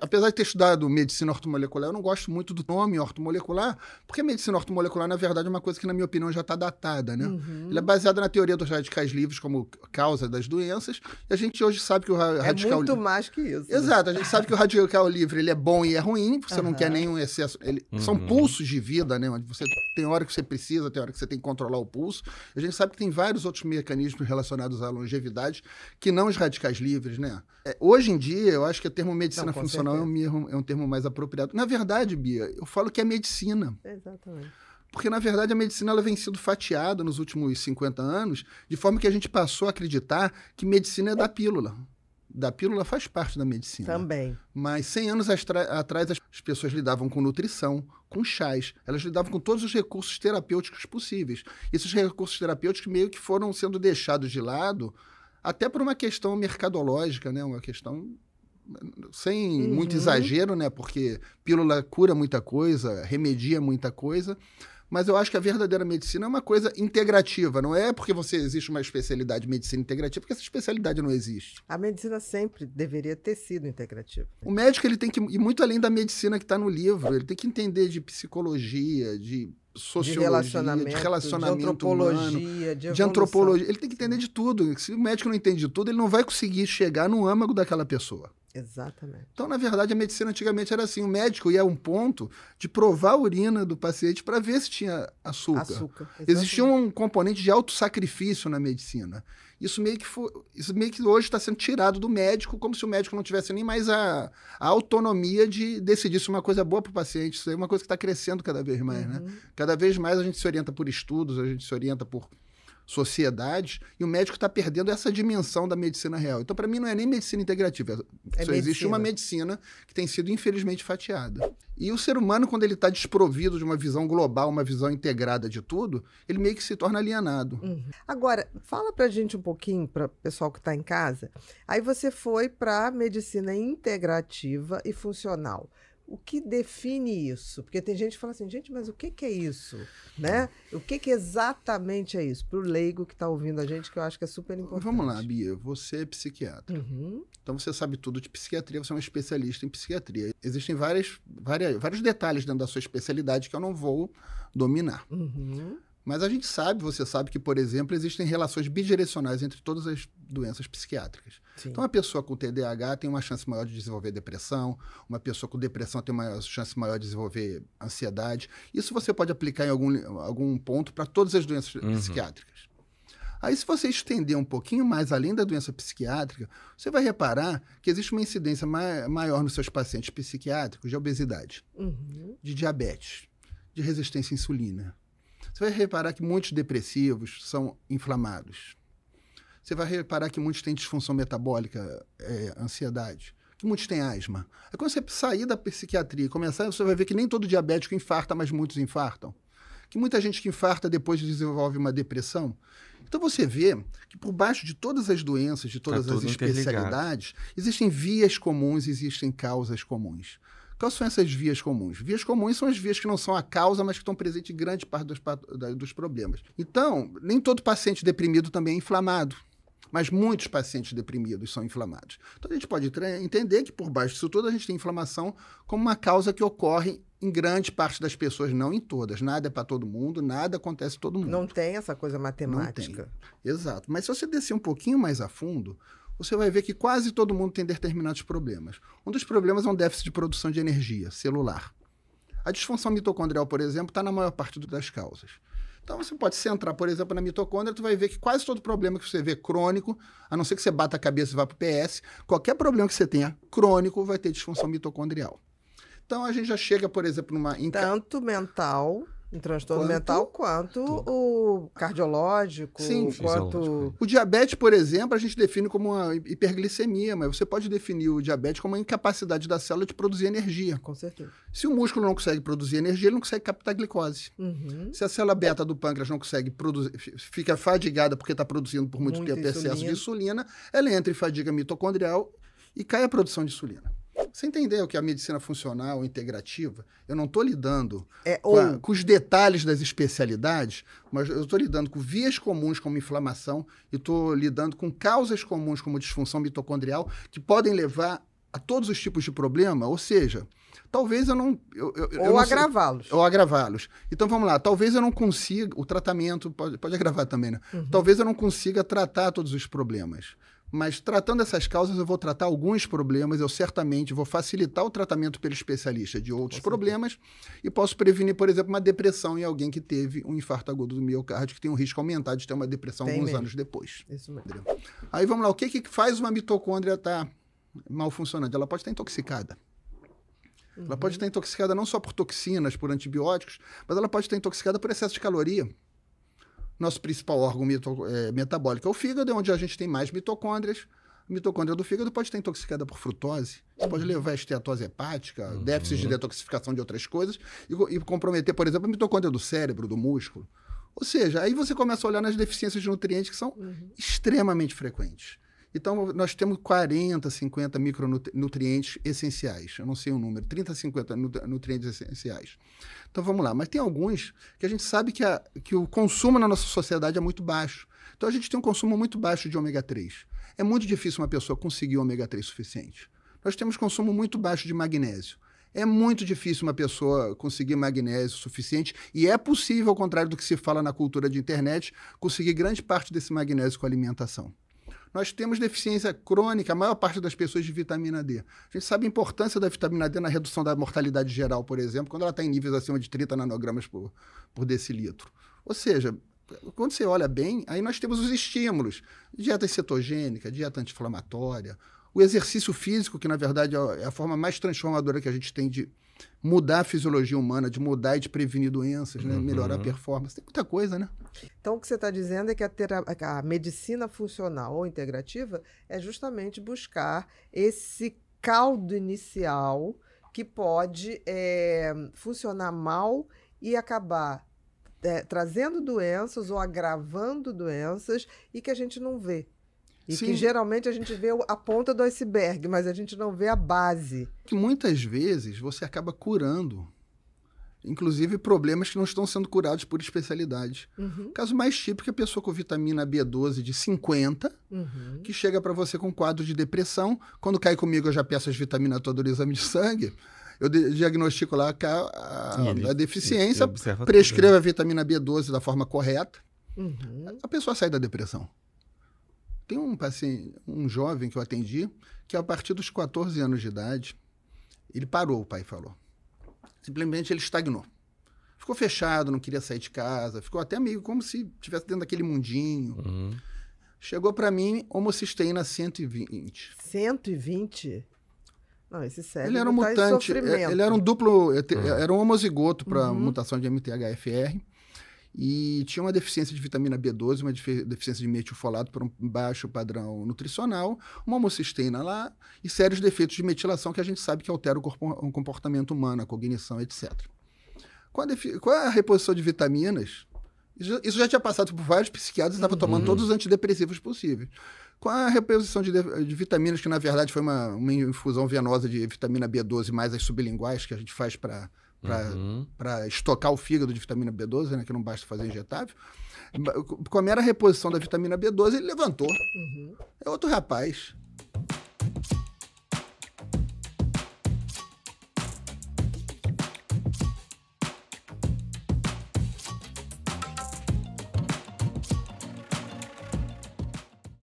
apesar de ter estudado medicina ortomolecular, eu não gosto muito do nome ortomolecular, porque a medicina ortomolecular, na verdade, é uma coisa que, na minha opinião, já está datada, né? Uhum. Ele é baseado na teoria dos radicais livres como causa das doenças, e a gente hoje sabe que o é radical... É muito mais que isso. Né? Exato, a gente sabe que o radical livre, ele é bom e é ruim, porque uhum. você não quer nenhum excesso. Ele... Uhum. São pulsos de vida, né? Você tem hora que você precisa, tem hora que você tem que controlar o pulso. A gente sabe que tem vários outros mecanismos relacionados à longevidade que não os radicais livres, né? É, hoje em dia, eu acho que o termo medicina funciona tradicional é um, termo, é um termo mais apropriado. Na verdade, Bia, eu falo que é medicina. Exatamente. Porque, na verdade, a medicina ela vem sendo fatiada nos últimos 50 anos, de forma que a gente passou a acreditar que medicina é da pílula. Da pílula faz parte da medicina. Também. Mas 100 anos atrás, as pessoas lidavam com nutrição, com chás, elas lidavam com todos os recursos terapêuticos possíveis. Esses recursos terapêuticos meio que foram sendo deixados de lado, até por uma questão mercadológica, né? uma questão sem uhum. muito exagero, né? Porque pílula cura muita coisa, remedia muita coisa. Mas eu acho que a verdadeira medicina é uma coisa integrativa. Não é porque você existe uma especialidade de medicina integrativa que essa especialidade não existe. A medicina sempre deveria ter sido integrativa. Né? O médico ele tem que ir muito além da medicina que está no livro. Ele tem que entender de psicologia, de sociologia, de relacionamento, de, relacionamento de antropologia, humano, de, de, antropologia. Ele tem que entender de tudo. Se o médico não entende de tudo, ele não vai conseguir chegar no âmago daquela pessoa. Exatamente. Então, na verdade, a medicina antigamente era assim: o médico ia a um ponto de provar a urina do paciente para ver se tinha açúcar. açúcar Existia um componente de autossacrifício na medicina. Isso meio que, foi, isso meio que hoje está sendo tirado do médico, como se o médico não tivesse nem mais a, a autonomia de decidir se uma coisa é boa para o paciente. Isso é uma coisa que está crescendo cada vez mais. Né? Uhum. Né? Cada vez mais a gente se orienta por estudos, a gente se orienta por sociedades e o médico está perdendo essa dimensão da medicina real. Então, para mim, não é nem medicina integrativa. É, é só medicina. existe uma medicina que tem sido, infelizmente, fatiada. E o ser humano, quando ele está desprovido de uma visão global, uma visão integrada de tudo, ele meio que se torna alienado. Uhum. Agora, fala para gente um pouquinho, para o pessoal que está em casa. Aí você foi para medicina integrativa e funcional. O que define isso? Porque tem gente que fala assim, gente, mas o que, que é isso? Né? O que, que exatamente é isso? Para o leigo que está ouvindo a gente, que eu acho que é super importante. Vamos lá, Bia. Você é psiquiatra. Uhum. Então você sabe tudo de psiquiatria, você é um especialista em psiquiatria. Existem várias, várias, vários detalhes dentro da sua especialidade que eu não vou dominar. Uhum. Mas a gente sabe, você sabe que, por exemplo, existem relações bidirecionais entre todas as doenças psiquiátricas. Sim. Então, uma pessoa com TDAH tem uma chance maior de desenvolver depressão, uma pessoa com depressão tem uma chance maior de desenvolver ansiedade. Isso você pode aplicar em algum, algum ponto para todas as doenças uhum. psiquiátricas. Aí, se você estender um pouquinho mais além da doença psiquiátrica, você vai reparar que existe uma incidência ma maior nos seus pacientes psiquiátricos de obesidade, uhum. de diabetes, de resistência à insulina você vai reparar que muitos depressivos são inflamados. Você vai reparar que muitos têm disfunção metabólica, é, ansiedade, que muitos têm asma. é quando você sair da psiquiatria e começar, você vai ver que nem todo diabético infarta, mas muitos infartam. Que muita gente que infarta depois desenvolve uma depressão. Então você vê que por baixo de todas as doenças, de todas tá as especialidades, existem vias comuns, existem causas comuns. Quais são essas vias comuns? Vias comuns são as vias que não são a causa, mas que estão presentes em grande parte dos, dos problemas. Então, nem todo paciente deprimido também é inflamado mas muitos pacientes deprimidos são inflamados. Então a gente pode entender que por baixo disso tudo a gente tem inflamação como uma causa que ocorre em grande parte das pessoas, não em todas. Nada é para todo mundo, nada acontece todo mundo. Não tem essa coisa matemática. Exato. Mas se você descer um pouquinho mais a fundo, você vai ver que quase todo mundo tem determinados problemas. Um dos problemas é um déficit de produção de energia celular. A disfunção mitocondrial, por exemplo, está na maior parte das causas. Então você pode centrar, por exemplo, na mitocôndria, você vai ver que quase todo problema que você vê crônico, a não ser que você bata a cabeça e vá para o PS, qualquer problema que você tenha crônico vai ter disfunção mitocondrial. Então a gente já chega, por exemplo, numa. Tanto mental um transtorno quanto... mental quanto o cardiológico, Sim, quanto o diabetes, por exemplo, a gente define como uma hiperglicemia, mas você pode definir o diabetes como a incapacidade da célula de produzir energia. Com certeza. Se o músculo não consegue produzir energia, ele não consegue captar glicose. Uhum. Se a célula beta do pâncreas não consegue produzir, fica fadigada porque está produzindo por muito, muito tempo insulina. excesso de insulina, ela entra em fadiga mitocondrial e cai a produção de insulina. Você entendeu o que é a medicina funcional, integrativa? Eu não estou lidando é, ou... com, a, com, os detalhes das especialidades, mas eu estou lidando com vias comuns como inflamação e estou lidando com causas comuns como disfunção mitocondrial que podem levar a todos os tipos de problema, ou seja, talvez eu não... Eu, eu, ou agravá-los. Ou agravá-los. Então, vamos lá, talvez eu não consiga... O tratamento pode, pode agravar também, né? Uhum. Talvez eu não consiga tratar todos os problemas. Mas tratando essas causas, eu vou tratar alguns problemas, eu certamente vou facilitar o tratamento pelo especialista de outros problemas e posso prevenir, por exemplo, uma depressão em alguém que teve um infarto agudo do miocárdio, que tem um risco aumentado de ter uma depressão tem alguns mesmo. anos depois. Isso mesmo. Aí vamos lá, o que, que faz uma mitocôndria estar tá mal funcionando? Ela pode estar intoxicada. Uhum. Ela pode uhum. estar intoxicada não só por toxinas, por antibióticos, mas ela pode estar intoxicada por excesso de caloria. Nosso principal órgão é, metabólico é o fígado, é onde a gente tem mais mitocôndrias. A mitocôndria do fígado pode estar intoxicada por frutose, isso pode levar a esteatose hepática, uhum. déficit de detoxificação de outras coisas, e, e comprometer, por exemplo, a mitocôndria do cérebro, do músculo. Ou seja, aí você começa a olhar nas deficiências de nutrientes que são uhum. extremamente frequentes. Então, nós temos 40, 50 micronutrientes essenciais. Eu não sei o número, 30, 50 nutrientes essenciais. Então, vamos lá. Mas tem alguns que a gente sabe que, a, que o consumo na nossa sociedade é muito baixo. Então, a gente tem um consumo muito baixo de ômega 3. É muito difícil uma pessoa conseguir ômega 3 suficiente. Nós temos consumo muito baixo de magnésio. É muito difícil uma pessoa conseguir magnésio suficiente e é possível, ao contrário do que se fala na cultura de internet, conseguir grande parte desse magnésio com alimentação. Nós temos deficiência crônica, a maior parte das pessoas, de vitamina D. A gente sabe a importância da vitamina D na redução da mortalidade geral, por exemplo, quando ela está em níveis acima de 30 nanogramas por, por decilitro. Ou seja, quando você olha bem, aí nós temos os estímulos: dieta cetogênica, dieta anti-inflamatória, o exercício físico, que na verdade é a é forma mais transformadora que a gente tem de mudar a fisiologia humana, de mudar e de prevenir doenças, né? uhum. melhorar a uhum. performance. Tem muita coisa, né? Então, o que você está dizendo é que a, é a, medicina funcional ou integrativa é justamente buscar esse caldo inicial que pode é, funcionar mal e acabar é, trazendo doenças ou agravando doenças e que a gente não vê. E Sim. que geralmente a gente vê a ponta do iceberg, mas a gente não vê a base. Que muitas vezes você acaba curando, inclusive problemas que não estão sendo curados por especialidade. Uhum. O caso mais típico é a pessoa com vitamina B12 de 50, uhum. que chega para você com quadro de depressão. Quando cai comigo, eu já peço as vitaminas todas do exame de sangue eu diagnostico lá a, a, a deficiência, prescrevo tudo, né? a vitamina B12 da forma correta, uhum. a pessoa sai da depressão. Tem um paciente, um jovem que eu atendi, que a partir dos 14 anos de idade, ele parou, o pai falou. Simplesmente ele estagnou. Ficou fechado, não queria sair de casa, ficou até meio como se estivesse dentro daquele mundinho. Uhum. Chegou para mim homocisteína 120. 120? Não, esse cérebro Ele era um tá mutante, é, ele era um duplo, uhum. era um homozigoto para uhum. mutação de MTHFR e tinha uma deficiência de vitamina B12, uma deficiência de metilfolato por um baixo padrão nutricional, uma homocisteína lá e sérios defeitos de metilação que a gente sabe que altera o, corpo, o comportamento humano, a cognição, etc. Com a, a reposição de vitaminas, isso, já tinha passado por vários psiquiatras, estava uhum. tomando todos os antidepressivos possíveis. Com a reposição de, de vitaminas, que na verdade foi uma, uma infusão venosa de vitamina B12 mais as sublinguais que a gente faz para para uhum. estocar o fígado de vitamina B12, né, que não basta fazer injetável. Uhum. Com a mera reposição da vitamina B12, ele levantou. Uhum. É outro rapaz.